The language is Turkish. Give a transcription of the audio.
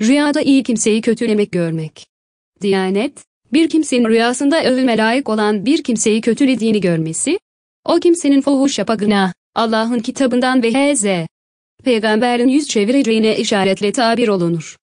Rüyada iyi kimseyi kötülemek görmek. Diyanet, bir kimsenin rüyasında övülme layık olan bir kimseyi kötülediğini görmesi, o kimsenin fuhuş yapagına, Allah'ın kitabından ve H.Z. Peygamberin yüz çevireceğine işaretle tabir olunur.